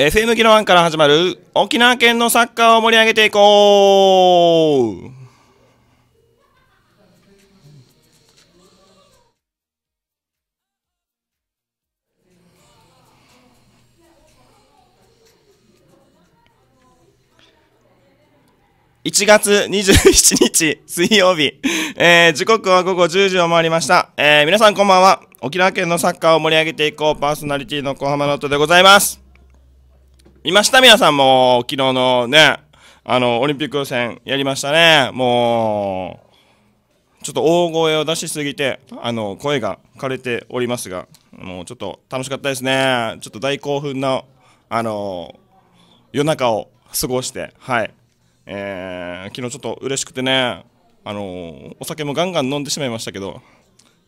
FM 議論から始まる沖縄県のサッカーを盛り上げていこう1月27日水曜日、えー、時刻は午後10時を回りました。えー、皆さんこんばんは。沖縄県のサッカーを盛り上げていこうパーソナリティの小浜の音でございます。いました皆さんも、昨日のね、あの、オリンピック予選やりましたね。もう、ちょっと大声を出しすぎて、あの、声が枯れておりますが、もうちょっと楽しかったですね。ちょっと大興奮の、あの、夜中を過ごして、はい。えー、昨日ちょっと嬉しくてね、あの、お酒もガンガン飲んでしまいましたけど、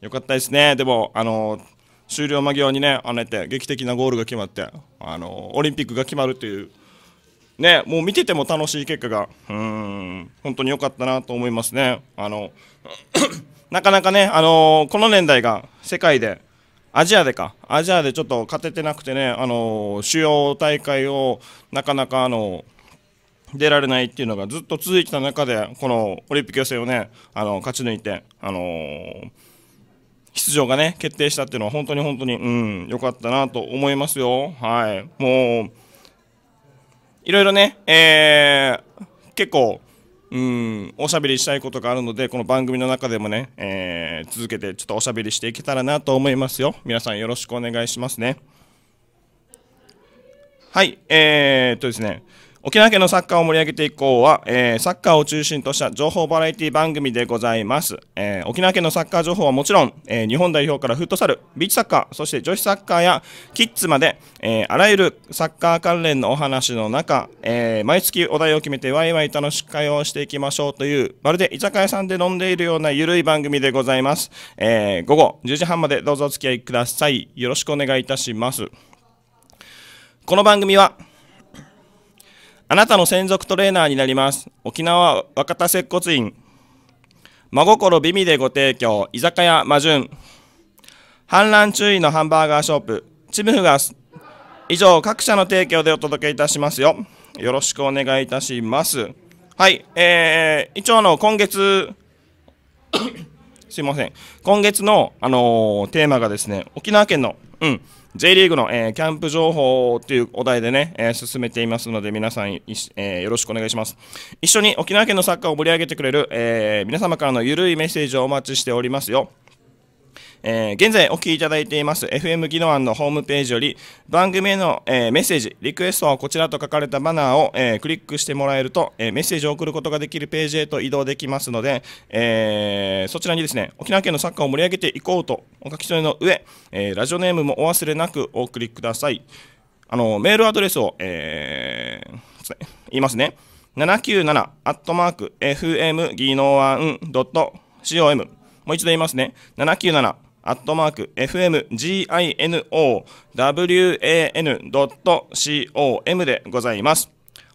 よかったですね。でも、あの、終了間際にね、あねて、劇的なゴールが決まって、あのオリンピックが決まるという、ね、もう見てても楽しい結果が、うん、本当に良かったなと思いますね。あの なかなかね、あのこの年代が世界で、アジアでか、アジアでちょっと勝ててなくてね、あの主要大会をなかなか、あの出られないっていうのがずっと続いてた中で、このオリンピック予選をね、あの勝ち抜いて、あのー出場がね、決定したっていうのは本当に本当に、うん、良かったなと思いますよ。はい。もう、いろいろね、えー、結構、うん、おしゃべりしたいことがあるので、この番組の中でもね、えー、続けてちょっとおしゃべりしていけたらなと思いますよ。皆さんよろしくお願いしますね。はい、えー、っとですね、沖縄県のサッカーを盛り上げていこうは、えー、サッカーを中心とした情報バラエティ番組でございます。えー、沖縄県のサッカー情報はもちろん、えー、日本代表からフットサル、ビーチサッカー、そして女子サッカーやキッズまで、えあらゆるサッカー関連のお話の中、え毎月お題を決めてワイワイ楽しく会話をしていきましょうという、まるで居酒屋さんで飲んでいるようなゆるい番組でございます。え午後10時半までどうぞお付き合いください。よろしくお願いいたします。この番組は、あなたの専属トレーナーになります。沖縄若田接骨院。真心美味でご提供。居酒屋魔順。氾濫注意のハンバーガーショップ。チムフガス。以上、各社の提供でお届けいたしますよ。よろしくお願いいたします。はい、えー、一応の今月、すいません。今月の、あのー、テーマがですね、沖縄県の、うん。J リーグの、えー、キャンプ情報というお題でね、えー、進めていますので、皆さんえー、よろしくお願いします。一緒に沖縄県のサッカーを盛り上げてくれる、え皆様からのゆるいメッセージをお待ちしておりますよ。えー、現在お聞きいただいています FM 技能案のホームページより番組への、えー、メッセージ、リクエストはこちらと書かれたバナーを、えー、クリックしてもらえると、えメッセージを送ることができるページへと移動できますので、えそちらにですね、沖縄県のサッカーを盛り上げていこうとお書き添えの上、えラジオネームもお忘れなくお送りください。あの、メールアドレスを、え言いますね。797アットマーク FM 技能案 .com もう一度言いますね。797アットマーク、fmginowan.com でございます。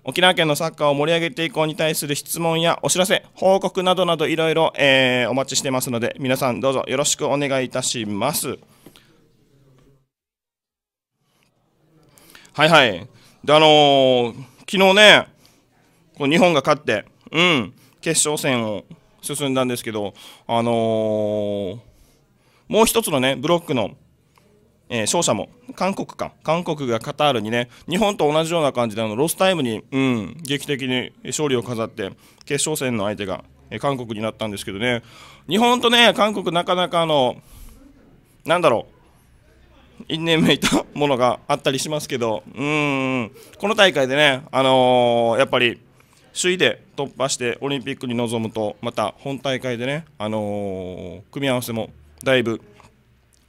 沖縄県のサッカーを盛り上げていこうに対する質問やお知らせ、報告などなどいろいろお待ちしてますので、皆さんどうぞよろしくお願いいたします。はいはい。で、あのー、昨日ね、こう日本が勝って、うん、決勝戦を進んだんですけど、あのーもう一つのね、ブロックの、えー、勝者も、韓国か。韓国がカタールにね、日本と同じような感じで、あの、ロスタイムに、うん、劇的に勝利を飾って、決勝戦の相手が、えー、韓国になったんですけどね、日本とね、韓国なかなかあの、なんだろう、因縁めいたものがあったりしますけど、うん、この大会でね、あのー、やっぱり、首位で突破してオリンピックに臨むとまた本大会でね、あのー、組み合わせもだいぶ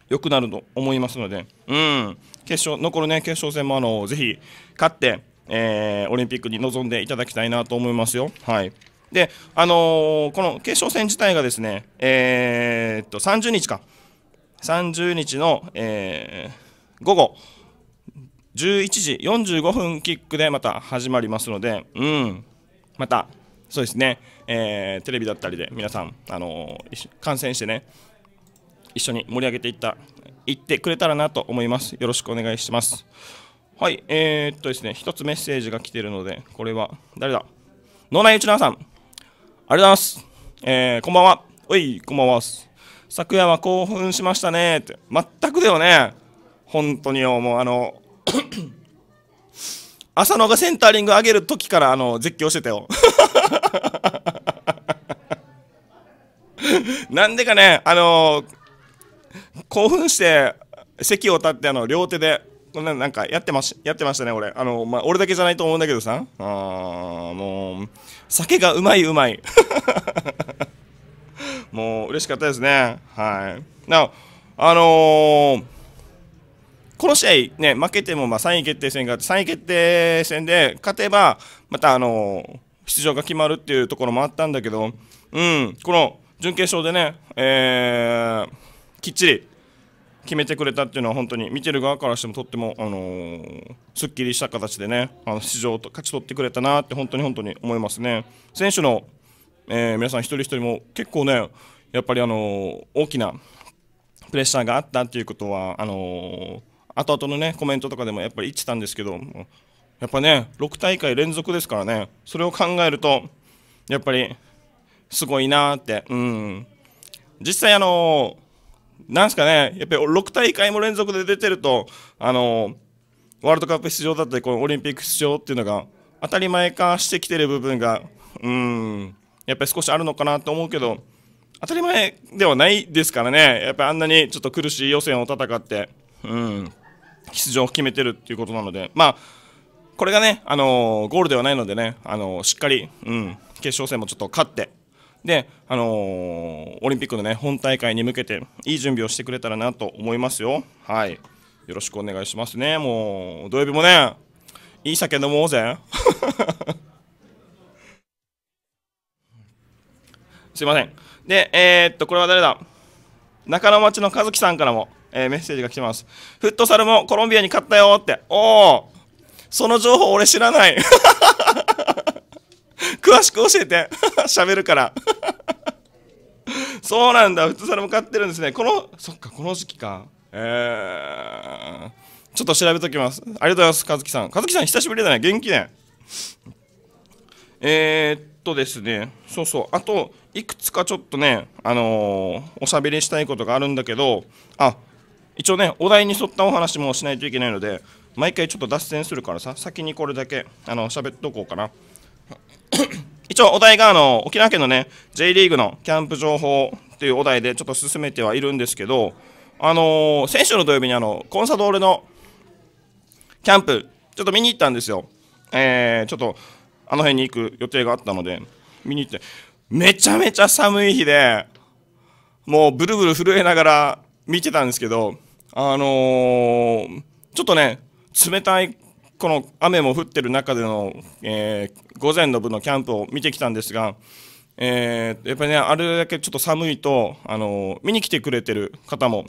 良くなると思いますので、うん、決勝残る、ね、決勝戦もあのぜひ勝って、えー、オリンピックに臨んでいただきたいなと思いますよ。はいであのー、この決勝戦自体がですね、えー、っと30日か30日の、えー、午後11時45分キックでまた始まりますので、うん、またそうですね、えー、テレビだったりで皆さん、あのー、観戦してね一緒に盛り上げていった行ってくれたらなと思います。よろしくお願いします。はい、えー、っとですね、一つメッセージが来てるので、これは、誰だ脳内内縄さん、ありがとうございます。えー、こんばんは。おい、こんばんは。昨夜は興奮しましたねって。全くだよね。本当にもうあの、浅 野がセンタリング上げる時からあの絶叫してたよ。なんでかね、あのー、興奮して席を立ってあの両手でななんかやってましやってましたね俺あの、まあ、俺だけじゃないと思うんだけどさあもう酒がうまいうまい もう嬉しかったですねはいなあのー、この試合ね負けてもまあ3位決定戦があって3位決定戦で勝てばまたあのー、出場が決まるっていうところもあったんだけどうんこの準決勝でねえーきっちり決めてくれたっていうのは本当に見てる側からしてもとっても、あのすっきりした形でねあの出場と勝ち取ってくれたなって本当に本当に思いますね選手の、え皆さん一人一人も結構ねやっぱり、あの大きなプレッシャーがあったっていうことはあの後々のねコメントとかでもやっぱり言ってたんですけどやっぱね6大会連続ですからねそれを考えるとやっぱりすごいなって、うん、実際あのーなんすかね、やっぱり6大会も連続で出てると、あのワールドカップ出場だったり、このオリンピック出場っていうのが当たり前化してきてる部分が、うん、やっぱり少しあるのかなと思うけど、当たり前ではないですからね、やっぱりあんなにちょっと苦しい予選を戦って、うん、出場を決めてるっていうことなので、まあ、これがね、あのゴールではないのでね、あのしっかり、うん、決勝戦もちょっと勝って、で、あのー、オリンピックの、ね、本大会に向けていい準備をしてくれたらなと思いますよ。はい、よろしくお願いしますね。もう土曜日もね、いい酒飲もうぜ。すいません。で、えー、っと、これは誰だ中野町の和樹さんからも、えー、メッセージが来てます。フットサルもコロンビアに勝ったよって。おおその情報俺知らない。詳しく教えて。喋るから。そうなんだ。普通サルも買ってるんですね。この、そっか、この時期か。えー、ちょっと調べときます。ありがとうございます、かずきさん。かずきさん、久しぶりだね。元気ね。えー、っとですね、そうそう。あと、いくつかちょっとね、あのー、おしゃべりしたいことがあるんだけど、あ、一応ね、お題に沿ったお話もしないといけないので、毎回ちょっと脱線するからさ、先にこれだけ、あの、喋っとこうかな。一応お題があの沖縄県のね J リーグのキャンプ情報っていうお題でちょっと進めてはいるんですけど、あのー、先週の土曜日にあのコンサドーレのキャンプちょっと見に行ったんですよ、えー、ちょっとあの辺に行く予定があったので見に行ってめちゃめちゃ寒い日でもうブルブル震えながら見てたんですけどあのー、ちょっとね冷たいこの雨も降ってる中での、えー、午前の部のキャンプを見てきたんですが、えー、やっぱりね、あれだけちょっと寒いと、あの見に来てくれてる方も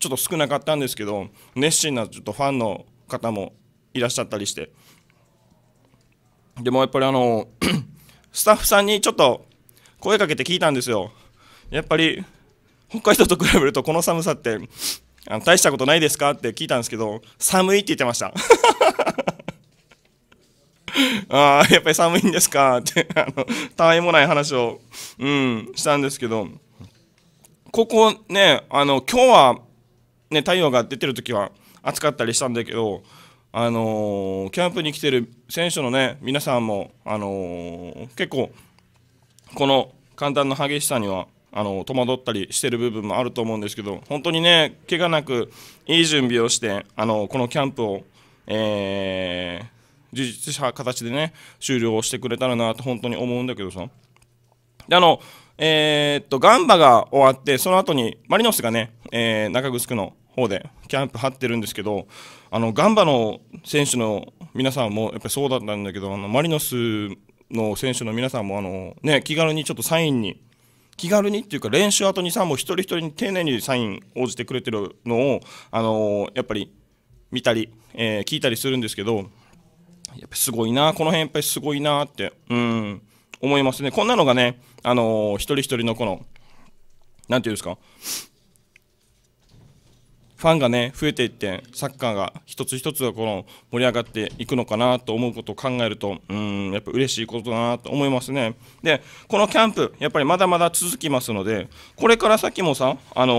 ちょっと少なかったんですけど、熱心なちょっとファンの方もいらっしゃったりして、でもやっぱりあの スタッフさんにちょっと声かけて聞いたんですよ。やっぱり北海道と比べるとこの寒さってあの大したことないですかって聞いたんですけど寒いって言ってました ああ、やっぱり寒いんですかって、あの、たわいもない話を、うん、したんですけど、ここね、あの、今日は、ね、太陽が出てる時は暑かったりしたんだけど、あのー、キャンプに来てる選手のね、皆さんも、あのー、結構、この簡単な激しさには、あの戸惑ったりしてる部分もあると思うんですけど本当にね怪我なくいい準備をしてあのこのキャンプを、え充実した形でね終了してくれたらなと本当に思うんだけどさであのえー、っとガンバが終わってその後にマリノスがね、えー、中城の方でキャンプ張ってるんですけどあのガンバの選手の皆さんもやっぱりそうだったんだけどあのマリノスの選手の皆さんもあの、ね、気軽にちょっとサインに気軽にっていうか練習後にさもう一人一人に丁寧にサイン応じてくれてるのを、あのー、やっぱり見たり、えー、聞いたりするんですけどやっぱすごいな、この辺やっぱりすごいなって、うん、思いますね。こんなのがね、あのー、一人一人のこの、なんていうんですか、ファンがね、増えていって、サッカーが一つ一つがこの盛り上がっていくのかなと思うことを考えると、うん、やっぱ嬉しいことだなと思いますね。で、このキャンプ、やっぱりまだまだ続きますので、これから先もさ、あの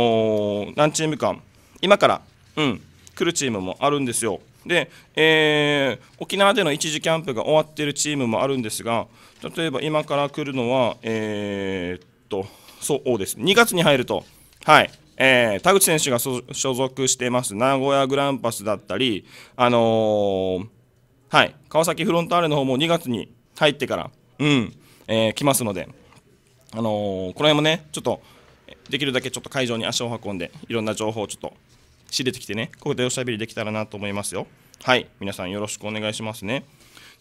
ー、何チームか、今から、うん、来るチームもあるんですよ。で、えー、沖縄での一時キャンプが終わっているチームもあるんですが例えば今から来るのは、えー、っとそうです2月に入ると、はいえー、田口選手が所属しています名古屋グランパスだったり、あのー、はい、川崎フロンターレの方も2月に入ってから、うんえー、来ますので、あのー、この辺もねちょっとできるだけちょっと会場に足を運んでいろんな情報をちょっと仕れてきてね、ここでおしゃべりできたらなと思いますよ。はい、皆さんよろしくお願いしますね。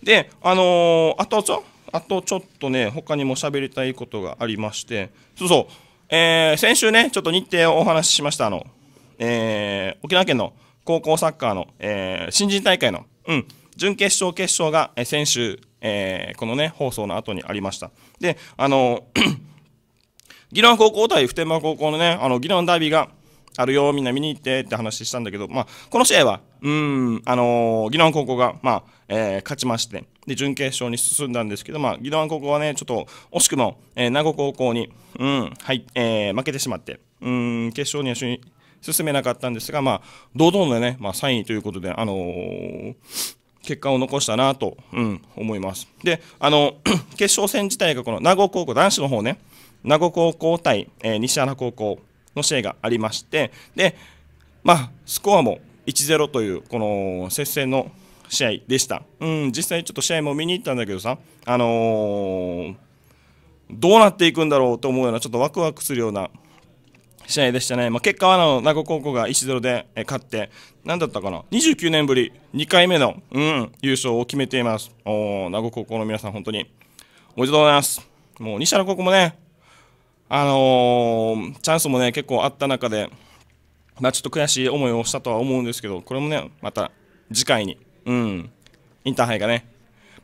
で、あのー、あとちょ、あとちょっとね、他にも喋りたいことがありまして、そうそう、えー、先週ね、ちょっと日程をお話ししました、あの、えー、沖縄県の高校サッカーの、えー、新人大会の、うん、準決勝、決勝が、えー、先週、えー、このね、放送の後にありました。で、あのー、宜蘭高校対普天間高校のね、あの、宜蘭ダービーが、あるよ、みんな見に行ってって話したんだけど、まあ、この試合は、うん、あのー、宜野湾高校が、まあ、えー、勝ちまして、で、準決勝に進んだんですけど、まあ、宜野湾高校はね、ちょっと惜しくも、えー、名護高校に、うん、はい、えー、負けてしまって、うん、決勝には進めなかったんですが、まあ、堂々のね、まあ、3位ということで、あのー、結果を残したなと、うん、思います。で、あの、決勝戦自体がこの名護高校、男子の方ね、名護高校対、えー、西原高校、の試合がありましてで、まあ、スコアも1-0というこの接戦の試合でした、うん、実際ちょっと試合も見に行ったんだけどさ、あのー、どうなっていくんだろうと思うようなちょっとワクワクするような試合でしたね、まあ、結果はあの名護高校が1-0で勝って何だったかな29年ぶり2回目の、うん、優勝を決めていますお名護高校の皆さん本当におめでとうございますもう西原高校もねあのー、チャンスもね結構あった中で、まあ、ちょっと悔しい思いをしたとは思うんですけどこれもねまた次回に、うん、インターハイがね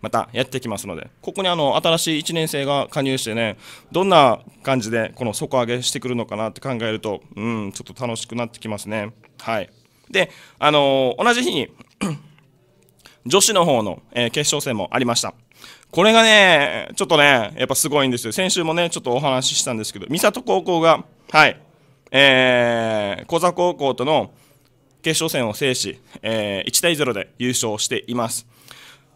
またやってきますのでここにあの新しい1年生が加入してねどんな感じでこの底上げしてくるのかなって考えると、うん、ちょっと楽しくなってきますね。はいで、あのー、同じ日に 女子の方の、えー、決勝戦もありました。これがね、ちょっとね、やっぱすごいんですよ。先週もね、ちょっとお話ししたんですけど、三里高校が、はい、えー、小座高校との決勝戦を制し、えー、1対0で優勝しています。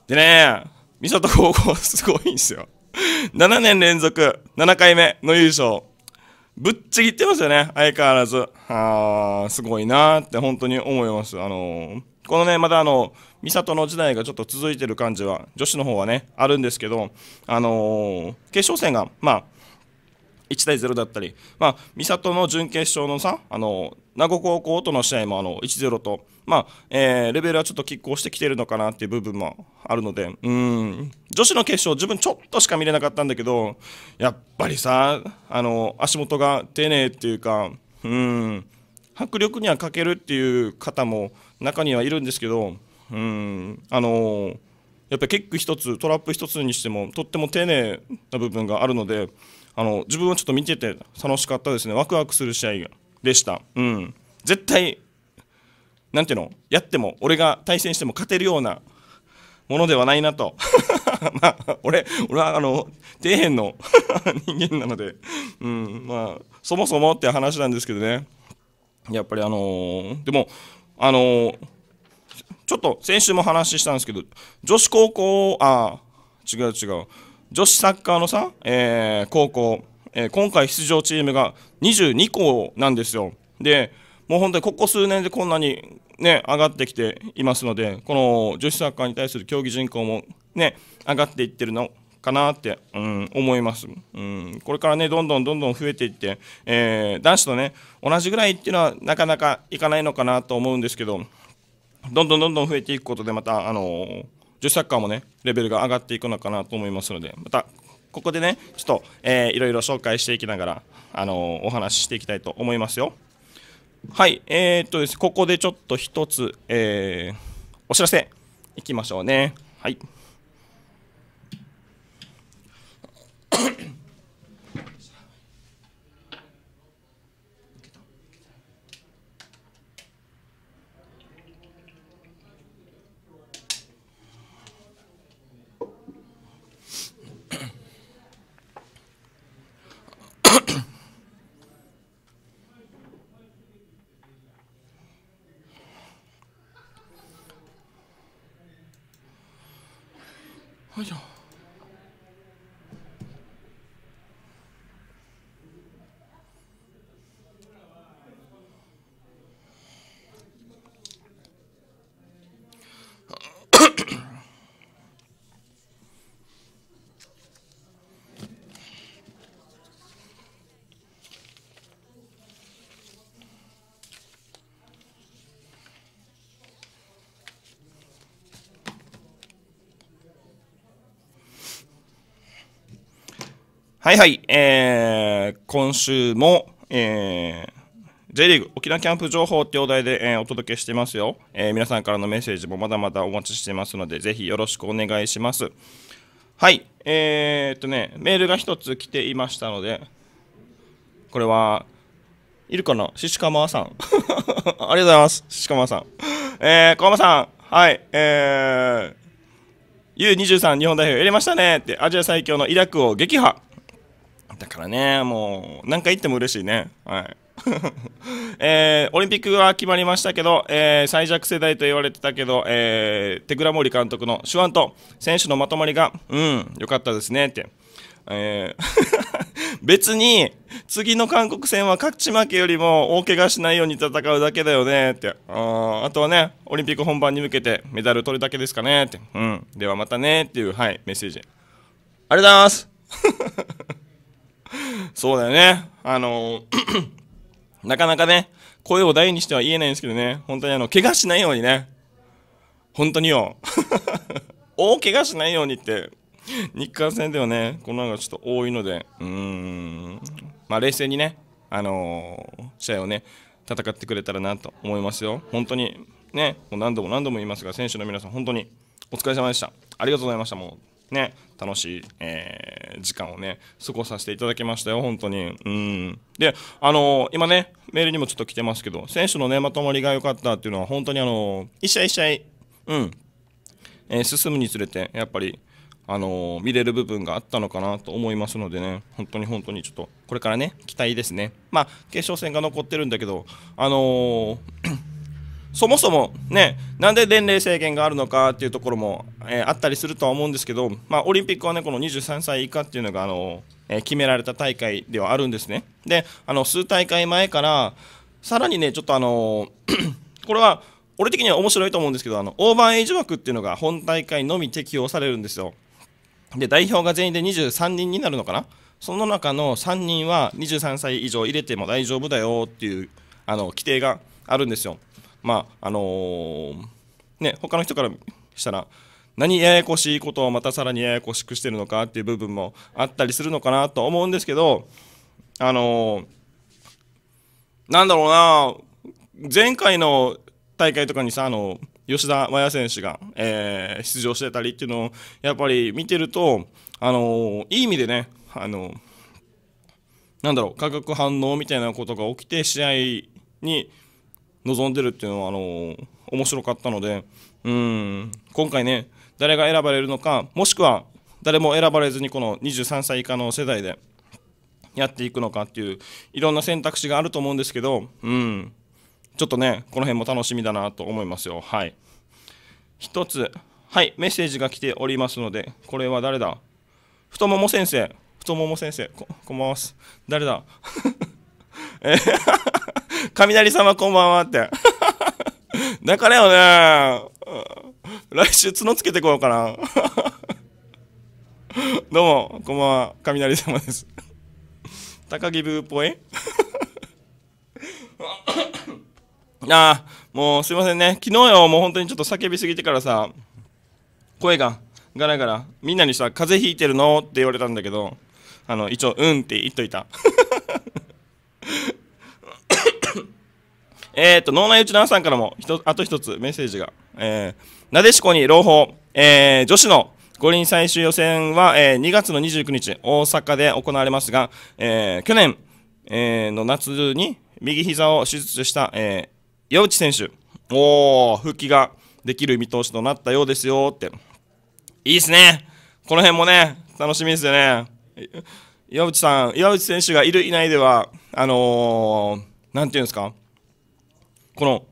でね、三里高校すごいんですよ。7年連続、7回目の優勝。ぶっちぎってますよね、相変わらず。あー、すごいなーって本当に思います。あのー、このね、またあの、美里の時代がちょっと続いてる感じは女子の方はねあるんですけど、あのー、決勝戦が、まあ、1対0だったり、まあ、美里の準決勝のさ、あの名護高校との試合もあの1-0と、まあえー、レベルはちょっと拮抗してきてるのかなっていう部分もあるのでうん女子の決勝自分ちょっとしか見れなかったんだけどやっぱりさあの足元が丁寧っていうかうん迫力には欠けるっていう方も中にはいるんですけどうんあのー、やっぱりキック1つトラップ1つにしてもとっても丁寧な部分があるのであの自分はちょっと見てて楽しかったですねワクワクする試合でした、うん、絶対なんていうのやっても俺が対戦しても勝てるようなものではないなと まあ、俺俺はあの底辺の 人間なので、うんまあ、そもそもって話なんですけどねやっぱりあのー、でもあのーちょっと先週も話したんですけど、女子高校、あ、違う違う、女子サッカーのさ、えー、高校、えー、今回出場チームが22校なんですよ。で、もう本当にここ数年でこんなにね、上がってきていますので、この女子サッカーに対する競技人口もね、上がっていってるのかなって、うん、思います、うん、これからねどんどんどんどん増えていって、えー、男子とね同じぐらいっていうのはなかなかいかないのかなと思うんですけど、どんどんどんどん増えていくことでまたあの女子サッカーもねレベルが上がっていくのかなと思いますのでまたここでねちょっと、えー、いろいろ紹介していきながらあのお話ししていきたいと思いますよはいえー、っとですここでちょっと一つ、えー、お知らせいきましょうねはいはいはい、えー、今週も、えー、J リーグ沖縄キャンプ情報ってお題で、えー、お届けしてますよ、えー、皆さんからのメッセージもまだまだお待ちしてますので、ぜひよろしくお願いします。はい、えー、っとね、メールが1つ来ていましたので、これは、いるかなシシカマさん。ありがとうございます。シシカマさん。えー、コマさん、はい、えー、U23 日本代表入れましたねってアジア最強のイラクを撃破だからね、もう、何回言っても嬉しいね。はい。えー、オリンピックは決まりましたけど、えー、最弱世代と言われてたけど、えー、手倉森監督の手腕と選手のまとまりが、うん、良かったですねって。えー 別に次の韓国戦は勝ち負けよりも大怪我しないように戦うだけだよねってああとはねオリンピック本番に向けてメダル取るだけですかねって、うん、ではまたねっていう、はい、メッセージありがとうございますそうだよね。あの、なかなかね、声を大にしては言えないんですけどね、本当にあの、怪我しないようにね、本当によ、大怪我しないようにって、日韓戦ではね、こののがちょっと多いので、うーん、まあ冷静にね、あのー、試合をね、戦ってくれたらなと思いますよ。本当に、ね、もう何度も何度も言いますが、選手の皆さん、本当にお疲れ様でした。ありがとうございました、もう。ね、楽しい、えー、時間をね、過ごさせていただきましたよ、本当に。うん。で、あのー、今ね、メールにもちょっと来てますけど、選手のね、まとまりが良かったっていうのは、本当にあのー、一試合一試合、うん、えー、進むにつれて、やっぱり、あの見れる部分があったのかなと思いますのでね、本当に本当にちょっと、これからね、期待ですね。まあ、決勝戦が残ってるんだけど、あのそもそもね、なんで年齢制限があるのかっていうところも、えー、あったりするとは思うんですけど、まあ、オリンピックはね、この23歳以下っていうのが、あのえー、決められた大会ではあるんですね。で、あの数大会前から、さらにね、ちょっとあの これは、俺的には面白いと思うんですけど、あのオーバーエイジ枠っていうのが本大会のみ適用されるんですよ。で、代表が全員で23人になるのかなその中の3人は23歳以上入れても大丈夫だよっていうあの規定があるんですよ。まああのー、ね他の人からしたら何ややこしいことをまたさらにややこしくしてるのかっていう部分もあったりするのかなと思うんですけどあのー、なんだろうな前回の大会とかにさあの吉田麻也選手が、えー、出場してたりっていうのをやっぱり見てると、あのー、いい意味でね、あのー、なんだろう化学反応みたいなことが起きて試合に望んでるっていうのはあの面白かったのでうん今回ね誰が選ばれるのかもしくは誰も選ばれずにこの23歳以下の世代でやっていくのかっていういろんな選択肢があると思うんですけどうんちょっとねこの辺も楽しみだなと思いますよはい1つはいメッセージが来ておりますのでこれは誰だ太もも先生太もも先生ここんばんは誰だ 雷様こんばんはって。だからよね。来週角つけてこようかな。どうも、こんばんは。雷様です。高木ブーぽえああ、もうすいませんね。昨日よ、もう本当にちょっと叫びすぎてからさ、声がガラガラ、みんなにさ、風邪ひいてるのって言われたんだけど、あの、一応、うんって言っといた。えっ、と、脳内内田さんからも、あと一つメッセージが。えー、なでしこに朗報、えー、女子の五輪最終予選は、えー、2月の29日、大阪で行われますが、えー、去年、えー、の夏に右膝を手術した、えー、岩内選手、おー、復帰ができる見通しとなったようですよって。いいっすね。この辺もね、楽しみですよね。岩内さん、岩内選手がいる、いないでは、あのー、なんていうんですかこの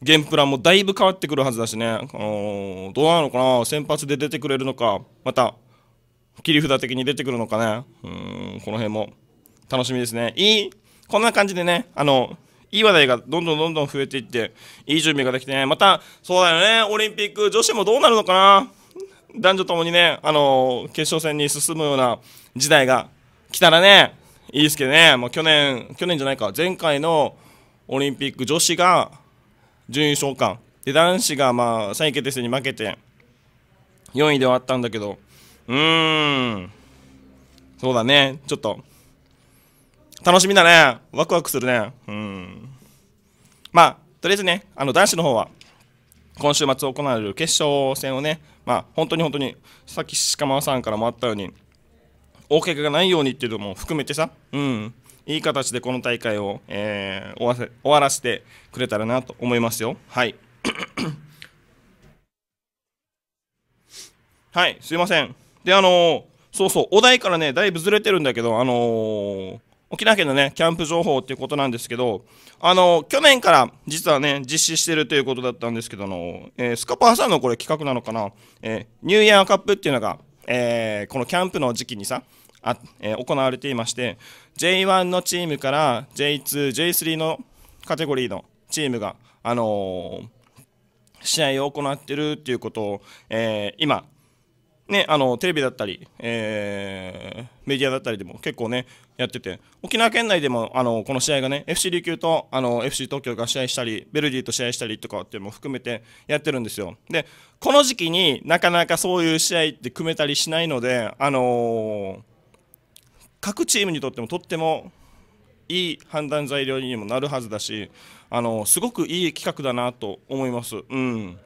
ゲプラもだいぶ変わってくるはずだしね、あのー、どうなのかな先発で出てくれるのかまた切り札的に出てくるのかねうんこの辺も楽しみですねいいこんな感じでねあのいい話題がどんどんどんどん増えていっていい準備ができてねまたそうだよねオリンピック女子もどうなるのかな男女ともにね、あのー、決勝戦に進むような時代が来たらねいいですけどね、もう去年去年じゃないか前回のオリンピック女子が準優勝かで男子がまあ3位決定戦に負けて4位ではあったんだけどうーんそうだねちょっと楽しみだねワクワクするねうんまあとりあえずねあの男子の方は今週末行われる決勝戦をね、まあ、本当に本当にさっき鹿間さんからもあったように大怪我がないようにっていうのも含めてさ、うん、いい形でこの大会を、えー、終わせ終わらせてくれたらなと思いますよ。はい はい、すいません。で、あのー、そうそう、お題からね、だいぶずれてるんだけど、あのー、沖縄県のね、キャンプ情報っていうことなんですけど、あのー、去年から実はね、実施してるということだったんですけど、あのえスカパーさんのこれ企画なのかな、えニューイヤーカップっていうのが、えこのキャンプの時期にさ、あ、えー、行われていまして J1 のチームから J2、J3 のカテゴリーのチームが、あのー、試合を行っているということを、えー、今、ね、あのテレビだったり、えー、メディアだったりでも結構ねやってて沖縄県内でもあのこの試合がね FC 琉球とあの FC 東京が試合したりベルディと試合したりとかっていうのも含めてやってるんですよでこの時期になかなかそういう試合って組めたりしないのであのー各チームにとってもとってもいい判断材料にもなるはずだしあのすごくいい企画だなと思います。うん、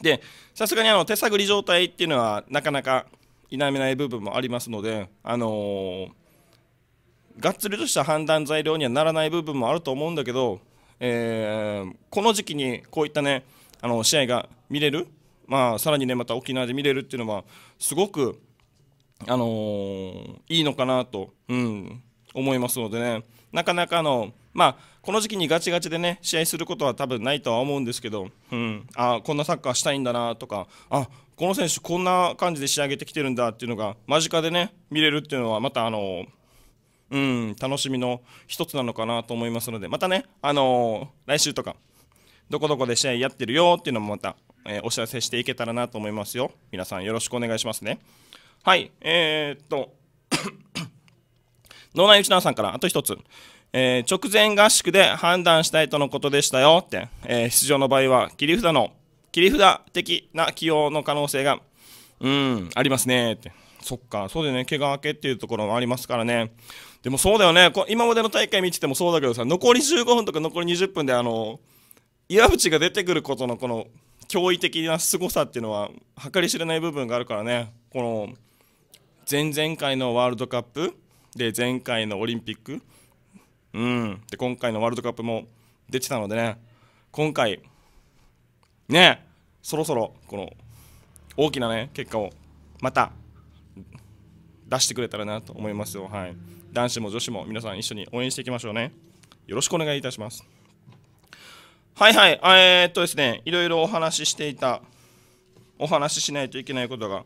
でさすがにあの手探り状態っていうのはなかなか否めない部分もありますので、あのー、がっつりとした判断材料にはならない部分もあると思うんだけど、えー、この時期にこういったねあの試合が見れる、まあ、さらにねまた沖縄で見れるっていうのはすごくあのー、いいのかなと、うん、思いますのでねなかなかの、まあ、この時期にガチガチでね試合することは多分ないとは思うんですけど、うん、あこんなサッカーしたいんだなとかあこの選手こんな感じで仕上げてきてるんだっていうのが間近でね見れるっていうのはまたあのーうん、楽しみの一つなのかなと思いますので、またね、あのー、来週とか、どこどこで試合やってるよっていうのもまた、えー、お知らせしていけたらなと思いますよ。皆さんよろしくお願いしますね。はい、えー、っと、脳内内内さんからあと1つ。えー、直前合宿で判断したいとのことでしたよって、えー、出場の場合は切り札の、切り札的な起用の可能性が、うん、ありますねって。そっか、そうだよね、怪我明けっていうところもありますからね。でもそうだよね、こ今までの大会見ててもそうだけどさ、残り15分とか残り20分で、あの、岩渕が出てくることのこの驚異的な凄さっていうのは計り知れない部分があるからね、この、前々回のワールドカップで前回のオリンピック、うん、で今回のワールドカップも出てたのでね今回ねそろそろこの大きなね結果をまた出してくれたらなと思いますよ、はい、男子も女子も皆さん一緒に応援していきましょうねよろしくお願いいたしますはいはいえー、っとですねいろいろお話ししていたお話ししないといけないことが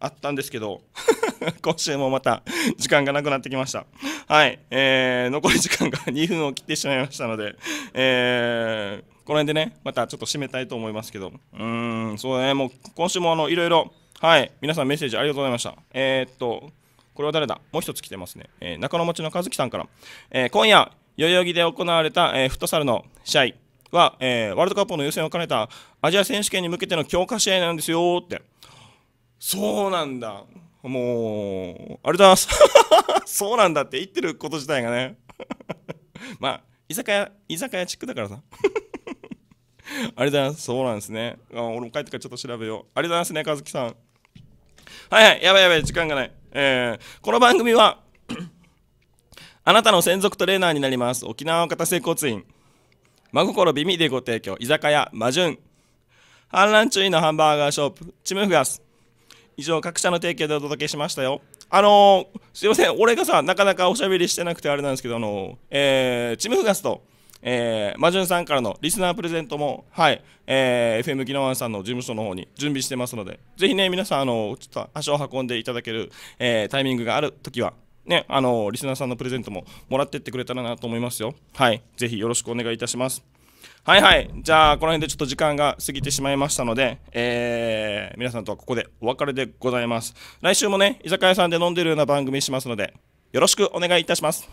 あったんですけど 今週もまた時間がなくなってきました。はい。えー、残り時間が2 分を切ってしまいましたので、えー、この辺でね、またちょっと締めたいと思いますけど、うーん、そうだね、もう今週もあの、いろいろ、はい、皆さんメッセージありがとうございました。えー、っと、これは誰だもう一つ来てますね。えー、中野持ちの和樹さんから、えー、今夜、代々木で行われた、えー、フットサルの試合、は、えー、ワールドカップの予選を兼ねたアジア選手権に向けての強化試合なんですよって。そうなんだ。もう、ありがとうございます。そうなんだって言ってること自体がね。まあ、居酒屋、居酒屋チックだからさ。ありがとうございます。そうなんですね。あ俺も帰ってからちょっと調べよう。ありがとうございますね、和樹さん。はいはい、やばいやばい、時間がない。えー、この番組は あなたの専属トレーナーになります。沖縄型整骨院。真心美味でご提供。居酒屋、魔順。反乱注意のハンバーガーショップ、チムフガス。以上各社の提供でお届けしましたよあのー、すいません俺がさなかなかおしゃべりしてなくてあれなんですけどあのー、えー、チームフガスとえー、マジュンさんからのリスナープレゼントも、はい、えー、FM ギノワンさんの事務所の方に準備してますので、ぜひね、皆さん、あの、ちょっと足を運んでいただける、えー、タイミングがあるときは、ね、あの、リスナーさんのプレゼントももらってってくれたらなと思いますよ。はい、ぜひよろしくお願いいたします。はいはい。じゃあ、この辺でちょっと時間が過ぎてしまいましたので、えー、皆さんとはここでお別れでございます。来週もね、居酒屋さんで飲んでるような番組しますので、よろしくお願いいたします。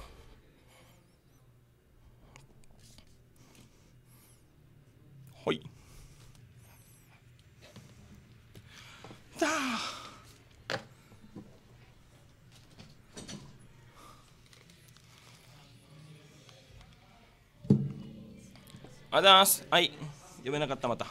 はい。だありがとうございます。はい、読めなかった、また。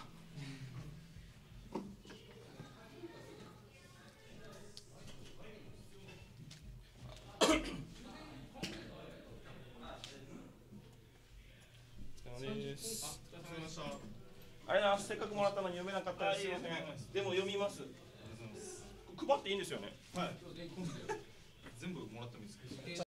あれなせっかくもらったのに読めなかったですいませんでも読みます配っていいんですよねはい全部もらってもいいです